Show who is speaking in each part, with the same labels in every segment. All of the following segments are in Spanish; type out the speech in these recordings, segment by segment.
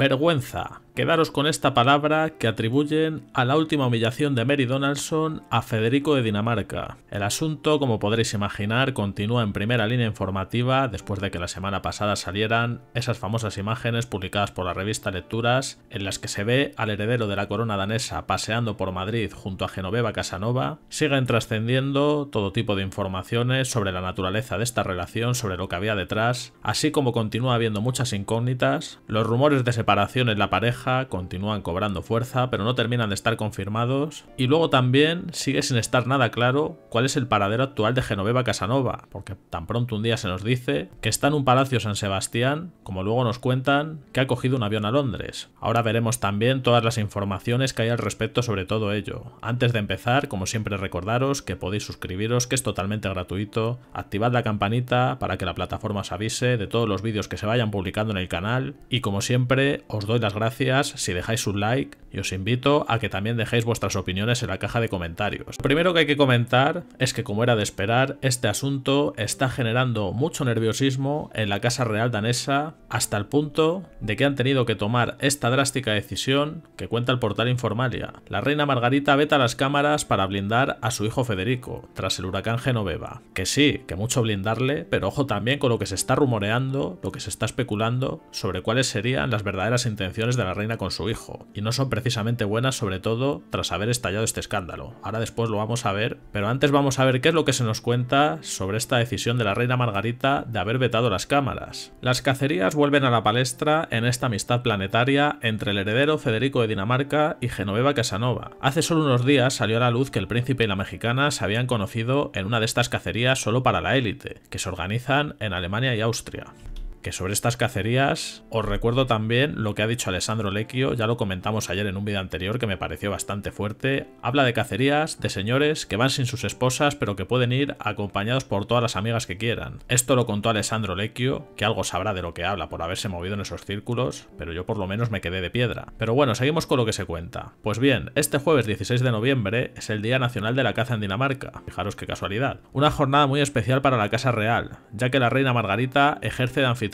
Speaker 1: vergüenza. Quedaros con esta palabra que atribuyen a la última humillación de Mary Donaldson a Federico de Dinamarca. El asunto, como podréis imaginar, continúa en primera línea informativa después de que la semana pasada salieran esas famosas imágenes publicadas por la revista Lecturas en las que se ve al heredero de la corona danesa paseando por Madrid junto a Genoveva Casanova. Siguen trascendiendo todo tipo de informaciones sobre la naturaleza de esta relación, sobre lo que había detrás, así como continúa habiendo muchas incógnitas, los rumores de separación en la pareja continúan cobrando fuerza, pero no terminan de estar confirmados. Y luego también sigue sin estar nada claro cuál es el paradero actual de Genoveva Casanova, porque tan pronto un día se nos dice que está en un palacio San Sebastián, como luego nos cuentan, que ha cogido un avión a Londres. Ahora veremos también todas las informaciones que hay al respecto sobre todo ello. Antes de empezar, como siempre recordaros que podéis suscribiros, que es totalmente gratuito, activad la campanita para que la plataforma os avise de todos los vídeos que se vayan publicando en el canal y como siempre os doy las gracias si dejáis un like y os invito a que también dejéis vuestras opiniones en la caja de comentarios. Lo primero que hay que comentar es que como era de esperar, este asunto está generando mucho nerviosismo en la Casa Real danesa hasta el punto de que han tenido que tomar esta drástica decisión que cuenta el portal Informalia. La reina Margarita veta las cámaras para blindar a su hijo Federico tras el huracán Genoveva. Que sí, que mucho blindarle, pero ojo también con lo que se está rumoreando, lo que se está especulando sobre cuáles serían las verdaderas intenciones de la reina con su hijo, y no son precisamente buenas sobre todo tras haber estallado este escándalo. Ahora después lo vamos a ver, pero antes vamos a ver qué es lo que se nos cuenta sobre esta decisión de la reina Margarita de haber vetado las cámaras. Las cacerías vuelven a la palestra en esta amistad planetaria entre el heredero Federico de Dinamarca y Genoveva Casanova. Hace solo unos días salió a la luz que el príncipe y la mexicana se habían conocido en una de estas cacerías solo para la élite, que se organizan en Alemania y Austria. Que sobre estas cacerías os recuerdo también lo que ha dicho Alessandro Lecchio, ya lo comentamos ayer en un vídeo anterior que me pareció bastante fuerte. Habla de cacerías, de señores que van sin sus esposas pero que pueden ir acompañados por todas las amigas que quieran. Esto lo contó Alessandro Lecchio, que algo sabrá de lo que habla por haberse movido en esos círculos, pero yo por lo menos me quedé de piedra. Pero bueno, seguimos con lo que se cuenta. Pues bien, este jueves 16 de noviembre es el Día Nacional de la Caza en Dinamarca. Fijaros qué casualidad. Una jornada muy especial para la Casa Real, ya que la reina Margarita ejerce de anfitrión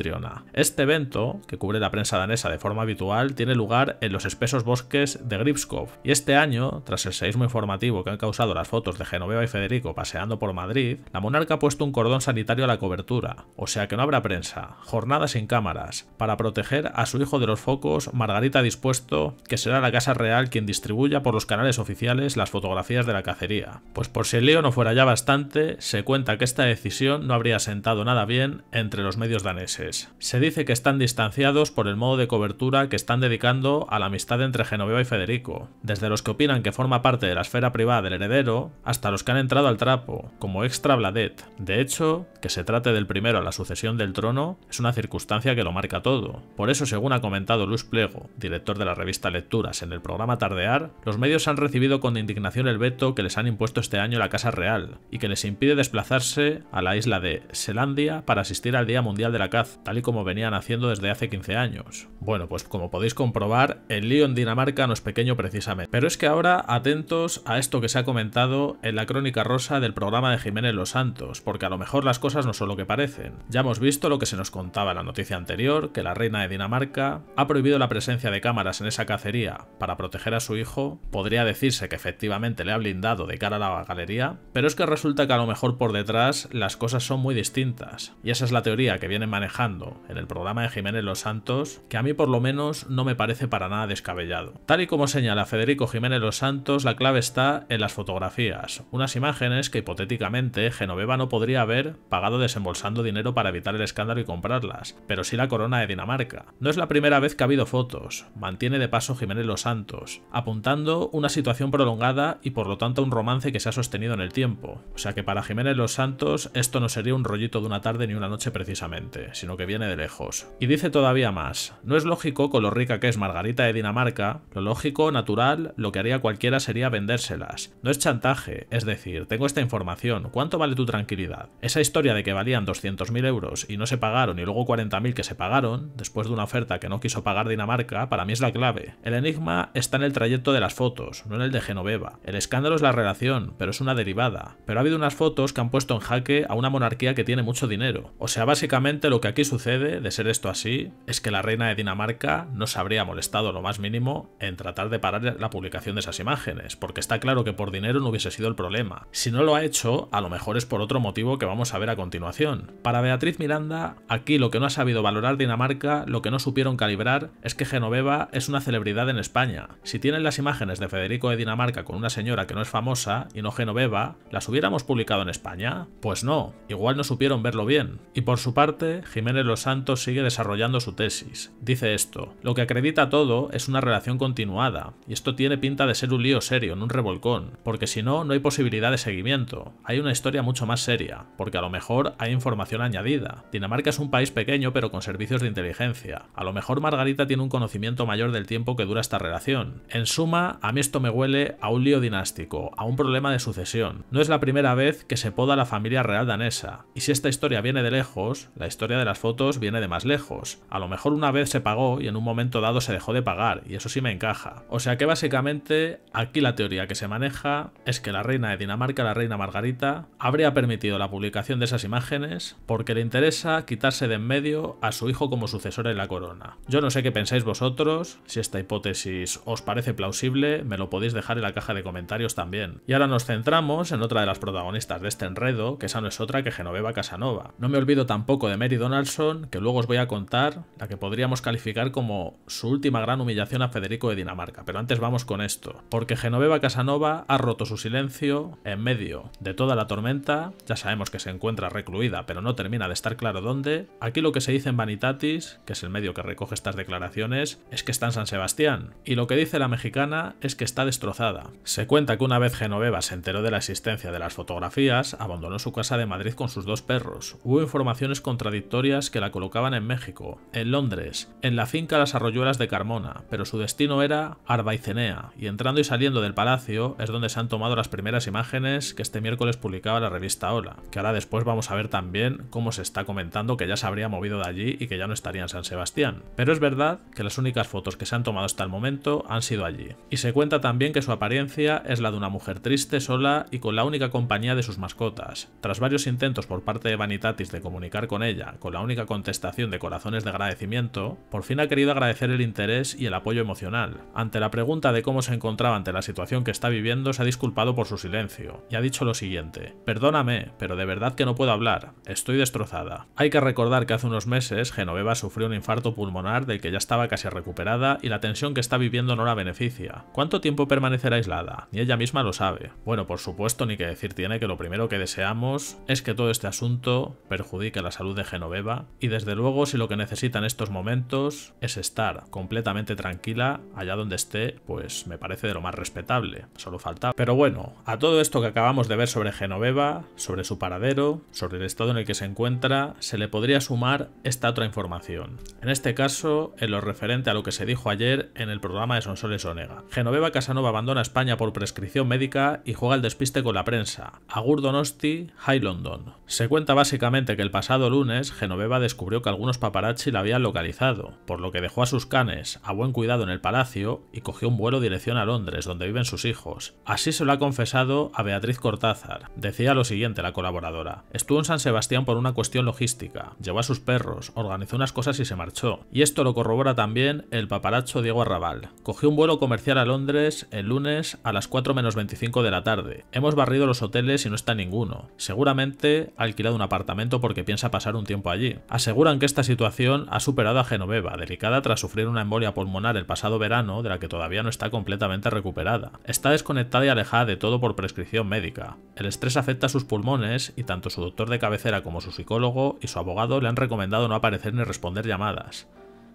Speaker 1: este evento, que cubre la prensa danesa de forma habitual, tiene lugar en los espesos bosques de Gripskov, y este año, tras el seísmo informativo que han causado las fotos de Genoveva y Federico paseando por Madrid, la monarca ha puesto un cordón sanitario a la cobertura, o sea que no habrá prensa, jornada sin cámaras, para proteger a su hijo de los focos, Margarita dispuesto, que será la Casa Real quien distribuya por los canales oficiales las fotografías de la cacería. Pues por si el lío no fuera ya bastante, se cuenta que esta decisión no habría sentado nada bien entre los medios daneses. Se dice que están distanciados por el modo de cobertura que están dedicando a la amistad entre Genoveva y Federico, desde los que opinan que forma parte de la esfera privada del heredero hasta los que han entrado al trapo, como extra Bladet. De hecho, que se trate del primero a la sucesión del trono es una circunstancia que lo marca todo. Por eso, según ha comentado Luis Plego, director de la revista Lecturas en el programa Tardear, los medios han recibido con indignación el veto que les han impuesto este año la Casa Real y que les impide desplazarse a la isla de Selandia para asistir al Día Mundial de la Caza tal y como venían haciendo desde hace 15 años. Bueno, pues como podéis comprobar, el lío en Dinamarca no es pequeño precisamente. Pero es que ahora, atentos a esto que se ha comentado en la crónica rosa del programa de Jiménez Los Santos, porque a lo mejor las cosas no son lo que parecen. Ya hemos visto lo que se nos contaba en la noticia anterior, que la reina de Dinamarca ha prohibido la presencia de cámaras en esa cacería para proteger a su hijo, podría decirse que efectivamente le ha blindado de cara a la galería, pero es que resulta que a lo mejor por detrás las cosas son muy distintas, y esa es la teoría que vienen manejando en el programa de Jiménez Los Santos, que a mí por lo menos no me parece para nada descabellado. Tal y como señala Federico Jiménez Los Santos, la clave está en las fotografías, unas imágenes que hipotéticamente Genoveva no podría haber pagado desembolsando dinero para evitar el escándalo y comprarlas, pero sí la corona de Dinamarca. No es la primera vez que ha habido fotos, mantiene de paso Jiménez Los Santos, apuntando una situación prolongada y por lo tanto un romance que se ha sostenido en el tiempo. O sea que para Jiménez Los Santos esto no sería un rollito de una tarde ni una noche precisamente, sino que viene de lejos. Y dice todavía más, no es lógico con lo rica que es Margarita de Dinamarca, lo lógico, natural, lo que haría cualquiera sería vendérselas. No es chantaje, es decir, tengo esta información, ¿cuánto vale tu tranquilidad? Esa historia de que valían 200.000 euros y no se pagaron y luego 40.000 que se pagaron, después de una oferta que no quiso pagar Dinamarca, para mí es la clave. El enigma está en el trayecto de las fotos, no en el de Genoveva. El escándalo es la relación, pero es una derivada. Pero ha habido unas fotos que han puesto en jaque a una monarquía que tiene mucho dinero. O sea, básicamente lo que aquí sucede, de ser esto así, es que la reina de Dinamarca no se habría molestado lo más mínimo en tratar de parar la publicación de esas imágenes, porque está claro que por dinero no hubiese sido el problema. Si no lo ha hecho, a lo mejor es por otro motivo que vamos a ver a continuación. Para Beatriz Miranda, aquí lo que no ha sabido valorar Dinamarca, lo que no supieron calibrar, es que Genoveva es una celebridad en España. Si tienen las imágenes de Federico de Dinamarca con una señora que no es famosa y no Genoveva, ¿las hubiéramos publicado en España? Pues no, igual no supieron verlo bien. Y por su parte, Jiménez los Santos sigue desarrollando su tesis. Dice esto, lo que acredita todo es una relación continuada, y esto tiene pinta de ser un lío serio, en un revolcón, porque si no, no hay posibilidad de seguimiento. Hay una historia mucho más seria, porque a lo mejor hay información añadida. Dinamarca es un país pequeño pero con servicios de inteligencia. A lo mejor Margarita tiene un conocimiento mayor del tiempo que dura esta relación. En suma, a mí esto me huele a un lío dinástico, a un problema de sucesión. No es la primera vez que se poda la familia real danesa, y si esta historia viene de lejos, la historia de la fotos viene de más lejos. A lo mejor una vez se pagó y en un momento dado se dejó de pagar, y eso sí me encaja. O sea que básicamente aquí la teoría que se maneja es que la reina de Dinamarca, la reina Margarita, habría permitido la publicación de esas imágenes porque le interesa quitarse de en medio a su hijo como sucesor en la corona. Yo no sé qué pensáis vosotros, si esta hipótesis os parece plausible, me lo podéis dejar en la caja de comentarios también. Y ahora nos centramos en otra de las protagonistas de este enredo, que esa no es otra que Genoveva Casanova. No me olvido tampoco de Mary Donald que luego os voy a contar, la que podríamos calificar como su última gran humillación a Federico de Dinamarca. Pero antes vamos con esto, porque Genoveva Casanova ha roto su silencio en medio de toda la tormenta, ya sabemos que se encuentra recluida, pero no termina de estar claro dónde. Aquí lo que se dice en Vanitatis, que es el medio que recoge estas declaraciones, es que está en San Sebastián, y lo que dice la mexicana es que está destrozada. Se cuenta que una vez Genoveva se enteró de la existencia de las fotografías, abandonó su casa de Madrid con sus dos perros. Hubo informaciones contradictorias que la colocaban en México, en Londres, en la finca Las Arroyuelas de Carmona, pero su destino era Arbaicenea, y entrando y saliendo del palacio es donde se han tomado las primeras imágenes que este miércoles publicaba la revista Hola, que ahora después vamos a ver también cómo se está comentando que ya se habría movido de allí y que ya no estaría en San Sebastián. Pero es verdad que las únicas fotos que se han tomado hasta el momento han sido allí. Y se cuenta también que su apariencia es la de una mujer triste, sola y con la única compañía de sus mascotas. Tras varios intentos por parte de Vanitatis de comunicar con ella, con la única contestación de corazones de agradecimiento, por fin ha querido agradecer el interés y el apoyo emocional. Ante la pregunta de cómo se encontraba ante la situación que está viviendo, se ha disculpado por su silencio y ha dicho lo siguiente. Perdóname, pero de verdad que no puedo hablar. Estoy destrozada. Hay que recordar que hace unos meses Genoveva sufrió un infarto pulmonar del que ya estaba casi recuperada y la tensión que está viviendo no la beneficia. ¿Cuánto tiempo permanecerá aislada? Ni ella misma lo sabe. Bueno, por supuesto, ni que decir tiene que lo primero que deseamos es que todo este asunto perjudique la salud de Genoveva y desde luego si lo que necesita en estos momentos es estar completamente tranquila allá donde esté, pues me parece de lo más respetable, solo faltaba. Pero bueno, a todo esto que acabamos de ver sobre Genoveva, sobre su paradero, sobre el estado en el que se encuentra, se le podría sumar esta otra información. En este caso, en lo referente a lo que se dijo ayer en el programa de Sonsoles Onega. Genoveva Casanova abandona España por prescripción médica y juega el despiste con la prensa. Agur Donosti, High London. Se cuenta básicamente que el pasado lunes, Genoveva descubrió que algunos paparazzi la habían localizado, por lo que dejó a sus canes a buen cuidado en el palacio y cogió un vuelo dirección a Londres, donde viven sus hijos. Así se lo ha confesado a Beatriz Cortázar. Decía lo siguiente la colaboradora. Estuvo en San Sebastián por una cuestión logística, llevó a sus perros, organizó unas cosas y se marchó. Y esto lo corrobora también el paparacho Diego Arrabal. Cogió un vuelo comercial a Londres el lunes a las 4 menos 25 de la tarde. Hemos barrido los hoteles y no está ninguno. Seguramente ha alquilado un apartamento porque piensa pasar un tiempo allí. Aseguran que esta situación ha superado a Genoveva, delicada tras sufrir una embolia pulmonar el pasado verano de la que todavía no está completamente recuperada. Está desconectada y alejada de todo por prescripción médica. El estrés afecta sus pulmones y tanto su doctor de cabecera como su psicólogo y su abogado le han recomendado no aparecer ni responder llamadas.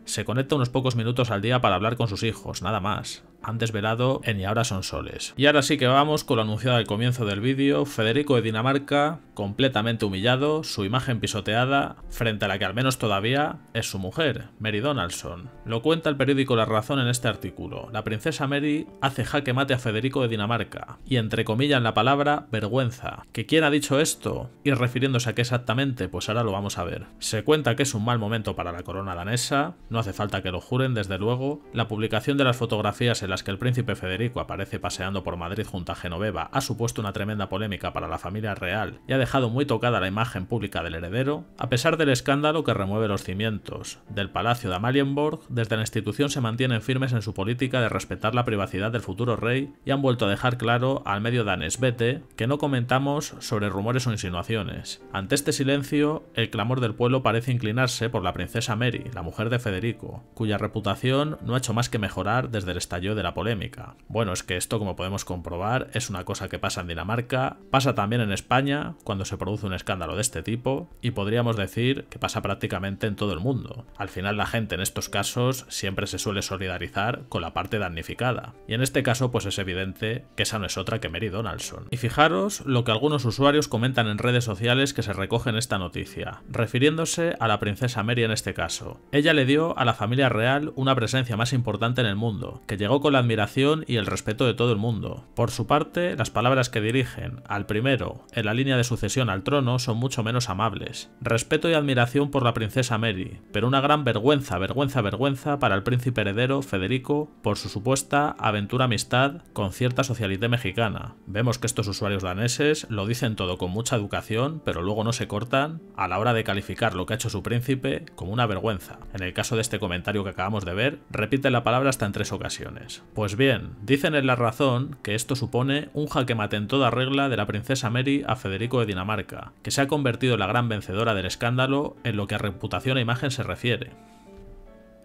Speaker 1: Se conecta unos pocos minutos al día para hablar con sus hijos, nada más han desvelado en Y ahora son soles. Y ahora sí que vamos con lo anunciado al comienzo del vídeo, Federico de Dinamarca completamente humillado, su imagen pisoteada, frente a la que al menos todavía es su mujer, Mary Donaldson. Lo cuenta el periódico La Razón en este artículo. La princesa Mary hace jaque mate a Federico de Dinamarca, y entre comillas en la palabra vergüenza. ¿Que quién ha dicho esto? Y refiriéndose a qué exactamente, pues ahora lo vamos a ver. Se cuenta que es un mal momento para la corona danesa, no hace falta que lo juren desde luego, la publicación de las fotografías en las que el príncipe Federico aparece paseando por Madrid junto a Genoveva ha supuesto una tremenda polémica para la familia real y ha dejado muy tocada la imagen pública del heredero, a pesar del escándalo que remueve los cimientos del palacio de Amalienborg, desde la institución se mantienen firmes en su política de respetar la privacidad del futuro rey y han vuelto a dejar claro al medio danés Bete que no comentamos sobre rumores o insinuaciones. Ante este silencio, el clamor del pueblo parece inclinarse por la princesa Mary, la mujer de Federico, cuya reputación no ha hecho más que mejorar desde el estallido de la polémica. Bueno, es que esto, como podemos comprobar, es una cosa que pasa en Dinamarca, pasa también en España, cuando se produce un escándalo de este tipo, y podríamos decir que pasa prácticamente en todo el mundo. Al final la gente en estos casos siempre se suele solidarizar con la parte damnificada, y en este caso pues es evidente que esa no es otra que Mary Donaldson. Y fijaros lo que algunos usuarios comentan en redes sociales que se recogen esta noticia, refiriéndose a la princesa Mary en este caso. Ella le dio a la familia real una presencia más importante en el mundo, que llegó con la admiración y el respeto de todo el mundo. Por su parte, las palabras que dirigen al primero en la línea de sucesión al trono son mucho menos amables. Respeto y admiración por la princesa Mary, pero una gran vergüenza, vergüenza, vergüenza para el príncipe heredero Federico por su supuesta aventura amistad con cierta socialité mexicana. Vemos que estos usuarios daneses lo dicen todo con mucha educación, pero luego no se cortan a la hora de calificar lo que ha hecho su príncipe como una vergüenza. En el caso de este comentario que acabamos de ver, repite la palabra hasta en tres ocasiones. Pues bien, dicen en La Razón que esto supone un jaque mate en toda regla de la princesa Mary a Federico de Dinamarca, que se ha convertido en la gran vencedora del escándalo en lo que a reputación e imagen se refiere.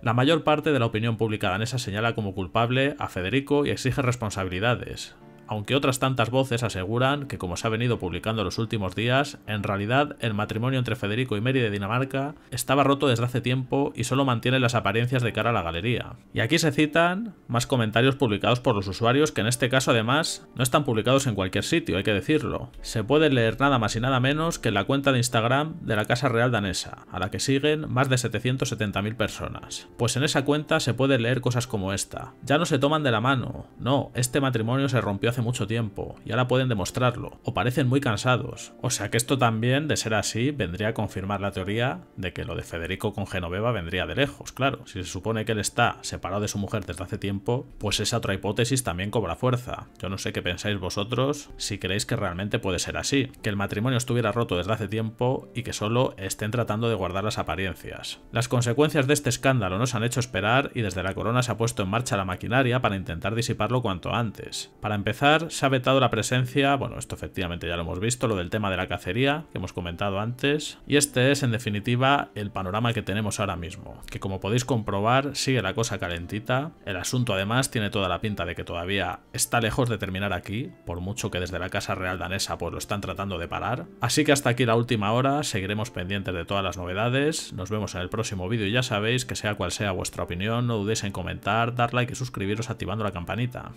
Speaker 1: La mayor parte de la opinión pública danesa señala como culpable a Federico y exige responsabilidades, aunque otras tantas voces aseguran que, como se ha venido publicando los últimos días, en realidad el matrimonio entre Federico y Mary de Dinamarca estaba roto desde hace tiempo y solo mantiene las apariencias de cara a la galería. Y aquí se citan más comentarios publicados por los usuarios que en este caso además no están publicados en cualquier sitio, hay que decirlo. Se puede leer nada más y nada menos que en la cuenta de Instagram de la Casa Real Danesa, a la que siguen más de 770.000 personas. Pues en esa cuenta se pueden leer cosas como esta. Ya no se toman de la mano, no, este matrimonio se rompió mucho tiempo y ahora pueden demostrarlo, o parecen muy cansados. O sea que esto también, de ser así, vendría a confirmar la teoría de que lo de Federico con Genoveva vendría de lejos, claro. Si se supone que él está separado de su mujer desde hace tiempo, pues esa otra hipótesis también cobra fuerza. Yo no sé qué pensáis vosotros, si creéis que realmente puede ser así, que el matrimonio estuviera roto desde hace tiempo y que solo estén tratando de guardar las apariencias. Las consecuencias de este escándalo nos han hecho esperar y desde la corona se ha puesto en marcha la maquinaria para intentar disiparlo cuanto antes. Para empezar, se ha vetado la presencia, bueno, esto efectivamente ya lo hemos visto, lo del tema de la cacería, que hemos comentado antes, y este es en definitiva el panorama que tenemos ahora mismo, que como podéis comprobar sigue la cosa calentita, el asunto además tiene toda la pinta de que todavía está lejos de terminar aquí, por mucho que desde la Casa Real danesa pues lo están tratando de parar, así que hasta aquí la última hora, seguiremos pendientes de todas las novedades, nos vemos en el próximo vídeo y ya sabéis que sea cual sea vuestra opinión, no dudéis en comentar, dar like y suscribiros activando la campanita.